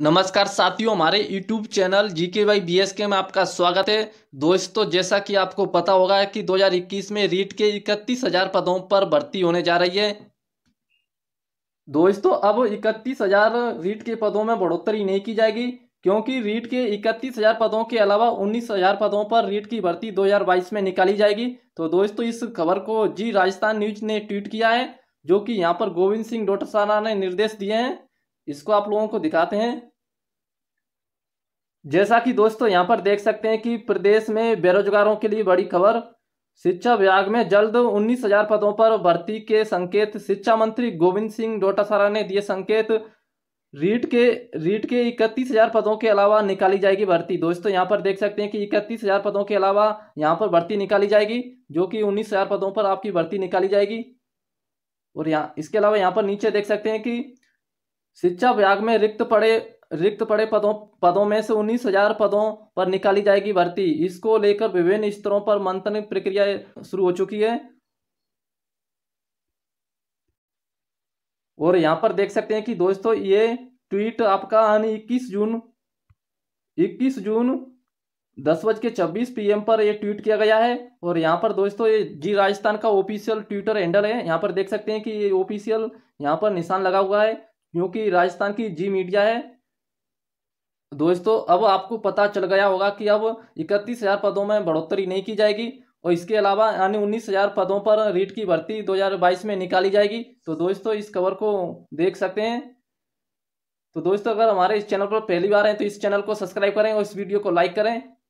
नमस्कार साथियों हमारे YouTube चैनल जी के वाई बी एस के में आपका स्वागत है दोस्तों जैसा कि आपको पता होगा कि 2021 में रीट के इकतीस हजार पदों पर भर्ती होने जा रही है दोस्तों अब इकतीस हजार रीट के पदों में बढ़ोतरी नहीं की जाएगी क्योंकि रीट के इकतीस हजार पदों के अलावा उन्नीस हजार पदों पर रीट की भर्ती दो में निकाली जाएगी तो दोस्तों इस खबर को जी राजस्थान न्यूज ने ट्वीट किया है जो कि यहाँ पर गोविंद सिंह डोटसाना ने निर्देश दिए हैं इसको आप लोगों को दिखाते हैं जैसा कि दोस्तों यहाँ पर देख सकते हैं कि प्रदेश में बेरोजगारों के लिए बड़ी खबर शिक्षा विभाग में जल्द उन्नीस हजार पदों पर भर्ती के संकेत शिक्षा मंत्री गोविंद सिंह डोटासारा ने दिए संकेत रीट के रीट के इकतीस हजार पदों के अलावा निकाली जाएगी भर्ती दोस्तों यहां पर देख सकते हैं कि इकतीस हजार पदों के अलावा यहाँ पर भर्ती निकाली जाएगी जो कि उन्नीस हजार पदों पर आपकी भर्ती निकाली जाएगी और यहाँ इसके अलावा यहाँ पर नीचे देख सकते हैं कि शिक्षा विभाग में रिक्त पड़े रिक्त पड़े पदों पदों में से उन्नीस हजार पदों पर निकाली जाएगी भर्ती इसको लेकर विभिन्न स्तरों पर मंथन प्रक्रिया शुरू हो चुकी है और यहाँ पर देख सकते हैं कि दोस्तों ये ट्वीट आपका यानी 21 जून 21 जून दस बज के छब्बीस पी पर ये ट्वीट किया गया है और यहाँ पर दोस्तों ये जी राजस्थान का ऑफिशियल ट्विटर हैंडल है यहाँ पर देख सकते हैं कि ये ऑफिशियल यहाँ पर निशान लगा हुआ है क्योंकि राजस्थान की जी मीडिया है दोस्तों अब आपको पता चल गया होगा कि अब इकतीस हजार पदों में बढ़ोतरी नहीं की जाएगी और इसके अलावा यानी उन्नीस हजार पदों पर रीट की भर्ती 2022 में निकाली जाएगी तो दोस्तों इस खबर को देख सकते हैं तो दोस्तों अगर हमारे इस चैनल पर पहली बार हैं तो इस चैनल को सब्सक्राइब करें और इस वीडियो को लाइक करें